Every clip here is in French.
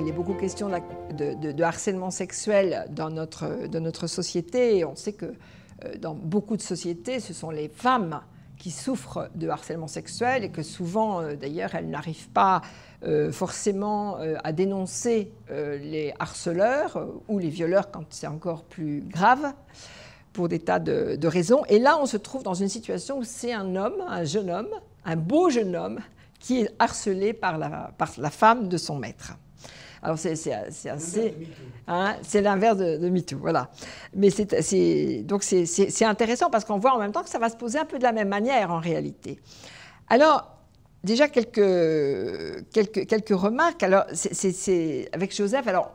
il est beaucoup question de, de harcèlement sexuel dans notre, notre société. Et on sait que euh, dans beaucoup de sociétés, ce sont les femmes qui souffrent de harcèlement sexuel et que souvent, euh, d'ailleurs, elles n'arrivent pas euh, forcément à dénoncer les harceleurs ou les violeurs quand c'est encore plus grave pour des tas de, de raisons. Et là, on se trouve dans une situation où c'est un homme, un jeune homme, un beau jeune homme, qui est harcelé par la, par la femme de son maître. Alors c'est assez... Hein, c'est l'inverse de, de, MeToo, voilà. Mais c'est donc c'est intéressant parce qu'on voit en même temps que ça va se poser un peu de la même manière en réalité. Alors déjà quelques quelques, quelques remarques. Alors c'est avec Joseph. Alors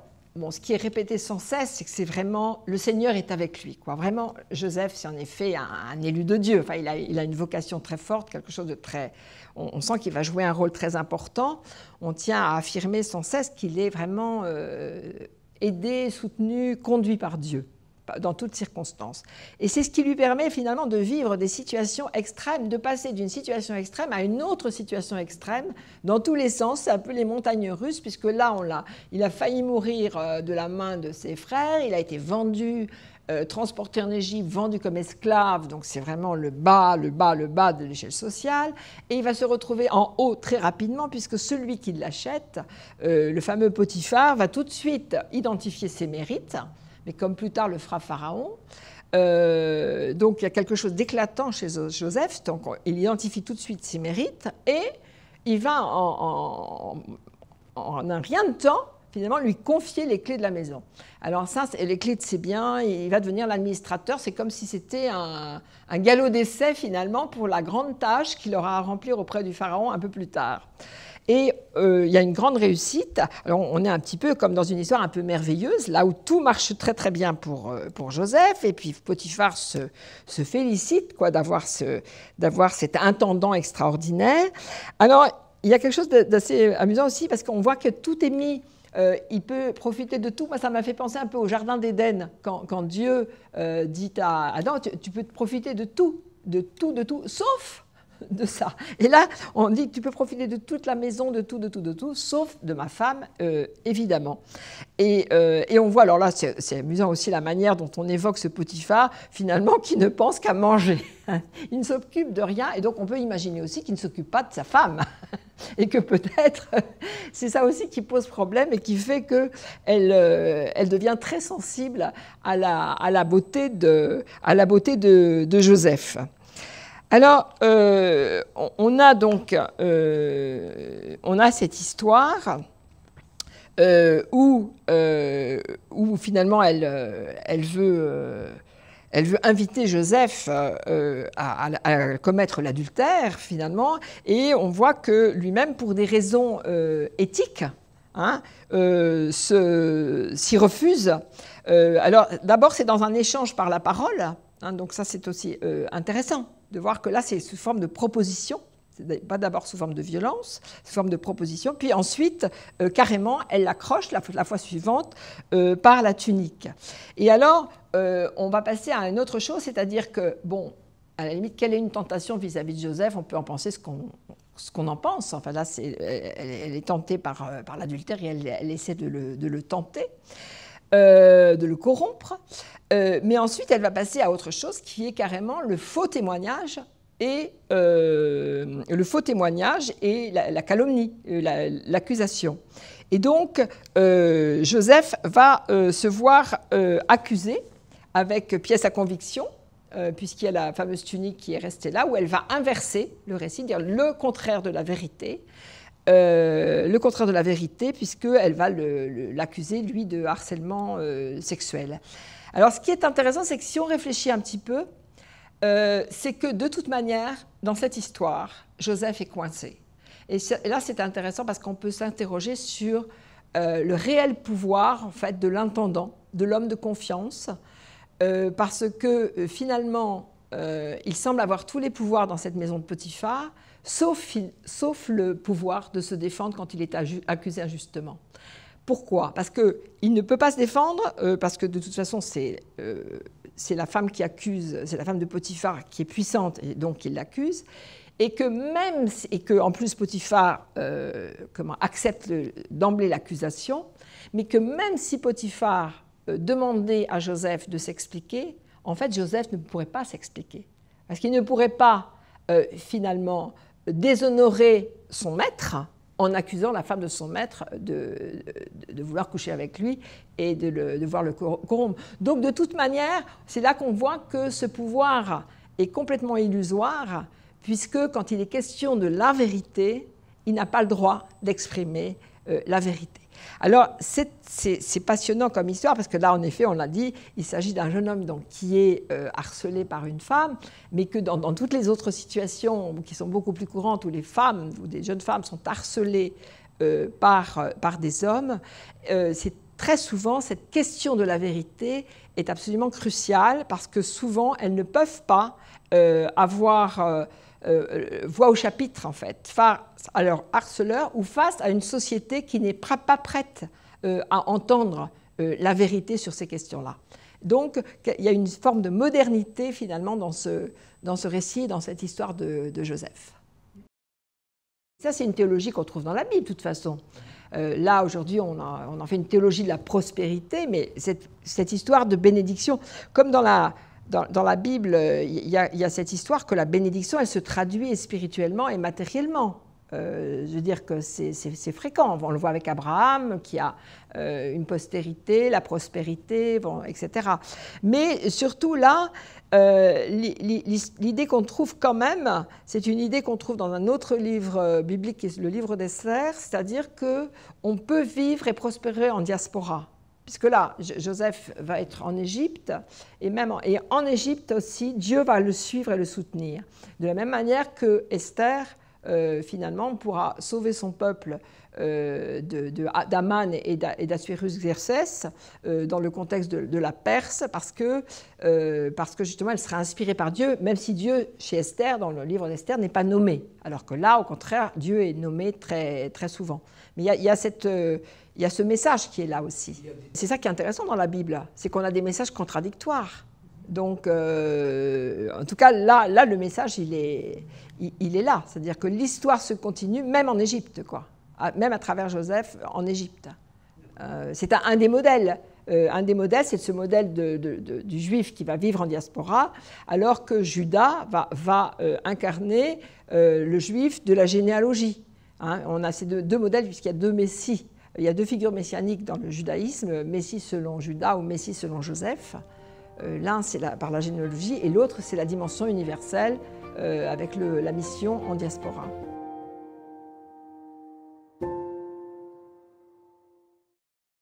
ce qui est répété sans cesse, c'est que c'est vraiment le Seigneur est avec lui. Quoi. Vraiment, Joseph, c'est en effet un, élu de Dieu. il a, une vocation très forte, quelque chose de très. On, sent qu'il va jouer un rôle très important. On tient à affirmer sans cesse qu'il est vraiment euh, aidé, soutenu, conduit par Dieu dans toutes circonstances. Et c'est ce qui lui permet finalement de vivre des situations extrêmes, de passer d'une situation extrême à une autre situation extrême, dans tous les sens, c'est un peu les montagnes russes, puisque là, Il a failli mourir euh, de la main de ses frères, il a été vendu euh, transporté en Égypte, vendu comme esclave, donc c'est vraiment le bas, le bas, le bas de l'échelle sociale, et il va se retrouver en haut très rapidement puisque celui qui l'achète, euh, le fameux Potiphar, va tout de suite identifier ses mérites, mais comme plus tard le fera Pharaon. Euh, donc il y a quelque chose d'éclatant chez Joseph, donc il identifie tout de suite ses mérites et il va en, en, un rien de temps finalement lui confier les clés de la maison. Alors ça, les clés de ses biens, il va devenir l'administrateur, c'est comme si c'était un, galop d'essai finalement pour la grande tâche qu'il aura à remplir auprès du Pharaon un peu plus tard. Et euh, il y a une grande réussite. Alors on est un petit peu comme dans une histoire un peu merveilleuse, là où tout marche très très bien pour, euh, pour Joseph. Et puis Potiphar se, félicite quoi d'avoir ce, cet intendant extraordinaire. Alors il y a quelque chose d'assez amusant aussi parce qu'on voit que tout est mis. Euh, il peut profiter de tout. Moi, ça m'a fait penser un peu au Jardin d'Éden, quand, quand, Dieu dit à Adam, tu, tu peux te profiter de tout, de tout, de tout, sauf de ça. Et là, on dit que tu peux profiter de toute la maison, de tout, de tout, de tout, sauf de ma femme, euh, évidemment. Euh, et, on voit, alors là, c'est amusant aussi la manière dont on évoque ce Potiphar, finalement, qui ne pense qu'à manger. Il ne s'occupe de rien, et donc on peut imaginer aussi qu'il ne s'occupe pas de sa femme. Et que peut-être c'est ça aussi qui pose problème et qui fait que elle, euh, devient très sensible à la, beauté de Joseph. Alors, euh, on a donc euh, on a cette histoire euh, où, finalement elle, veut, inviter Joseph à, commettre l'adultère, finalement, et on voit que lui-même, pour des raisons éthiques, hein, s'y refuse. alors d'abord c'est dans un échange par la parole, hein, donc ça c'est aussi intéressant de voir que là, c'est sous forme de proposition pas d'abord sous forme de violence, sous forme de proposition, puis ensuite, euh, carrément, elle l'accroche la, fois suivante euh, par la tunique. Et alors, euh, on va passer à une autre chose, c'est-à-dire que, bon, à la limite, quelle est une tentation vis-à-vis de Joseph On peut en penser ce qu'on ce qu'on en pense. Enfin là, c'est elle, est tentée par, par l'adultère et elle, essaie de le, de le tenter. Euh, de le corrompre. Euh, mais ensuite, elle va passer à autre chose qui est carrément le faux témoignage et euh, le faux témoignage et la, calomnie, l'accusation. et donc, Joseph va se voir accusé avec pièce à conviction, puisqu'il y a la fameuse tunique qui est restée là, où elle va inverser le récit, dire le contraire de la vérité. Euh, le contraire de la vérité, puisqu'elle va l'accuser, lui, de harcèlement euh, sexuel. Alors, ce qui est intéressant, c'est que si on réfléchit un petit peu, euh, c'est que de toute manière, dans cette histoire, Joseph est coincé. Et, là, c'est intéressant parce qu'on peut s'interroger sur le réel pouvoir, en fait, de l'intendant, de l'homme de confiance, parce que finalement, il semble avoir tous les pouvoirs dans cette maison de Potiphar, sauf, le pouvoir de se défendre quand il est accusé injustement. Pourquoi Parce qu'il ne peut pas se défendre, euh, parce que de toute façon, euh, c'est la femme qui accuse, c'est la femme de Potiphar qui est puissante, et donc il l'accuse. Et que même, et que en plus Potiphar euh, accepte d'emblée l'accusation, mais que même si Potiphar demandait à Joseph de s'expliquer, en fait, Joseph ne pourrait pas s'expliquer. Parce qu'il ne pourrait pas, finalement, déshonorer son maître en accusant la femme de son maître de, vouloir coucher avec lui et de, de voir le corrompre. Donc de toute manière, c'est là qu'on voit que ce pouvoir est complètement illusoire, puisque quand il est question de la vérité, il n'a pas le droit d'exprimer euh, la vérité. Alors, c'est passionnant comme histoire, parce que là, en effet, on l'a dit, il s'agit d'un jeune homme donc, qui est euh, harcelé par une femme, mais que dans, toutes les autres situations qui sont beaucoup plus courantes, où les femmes, ou des jeunes femmes sont harcelées euh, par, par des hommes, c'est très souvent, cette question de la vérité est absolument cruciale, parce que souvent, elles ne peuvent pas avoir euh, euh au chapitre, en fait, face à leur harceleur ou face à une société qui n'est pas prête euh, à entendre euh, la vérité sur ces questions-là. Donc, il y a une forme de modernité, finalement, dans ce, dans ce récit, dans cette histoire de, Joseph. Ça, c'est une théologie qu'on trouve dans la Bible, de toute façon. là, aujourd'hui, on, on, en fait une théologie de la prospérité, mais cette, cette histoire de bénédiction, comme dans la, dans, la Bible, il y, a, cette histoire que la bénédiction, elle se traduit spirituellement et matériellement. Euh, je veux dire que c'est fréquent. On le voit avec Abraham, qui a euh, une postérité, la prospérité, etc. Mais surtout là, euh, l'idée qu'on trouve quand même, c'est une idée qu'on trouve dans un autre livre biblique, le livre des Serres, c'est-à-dire que on peut vivre et prospérer en diaspora puisque là, Joseph va être en Égypte, et même et en Égypte aussi, Dieu va le suivre et le soutenir. De la même manière que Esther euh, finalement, pourra sauver son peuple euh, d'Aman et d'Assuérus-Xerxès euh, dans le contexte de, la Perse, parce que, parce que justement, elle sera inspirée par Dieu, même si Dieu, chez Esther, dans le livre d'Esther, n'est pas nommé. Alors que là, au contraire, Dieu est nommé très, très souvent. Mais il cette il y a ce message qui est là aussi. C'est ça qui est intéressant dans la Bible, c'est qu'on a des messages contradictoires. Donc, euh, en tout cas, là, là, le message, il est, là. C'est-à-dire que l'histoire se continue, même en Égypte, quoi. Même à travers Joseph, en Égypte. Euh, c'est un, des modèles. Euh, un des modèles, c'est ce modèle du juif qui va vivre en diaspora, alors que Judas va, incarner le juif de la généalogie. Hein, on a ces deux, deux modèles puisqu'il y a deux messies. Il y a deux figures messianiques dans le judaïsme, Messie selon Judas ou Messie selon Joseph. Euh, l'un, c'est par la généalogie, et l'autre, c'est la dimension universelle euh, avec la mission en diaspora.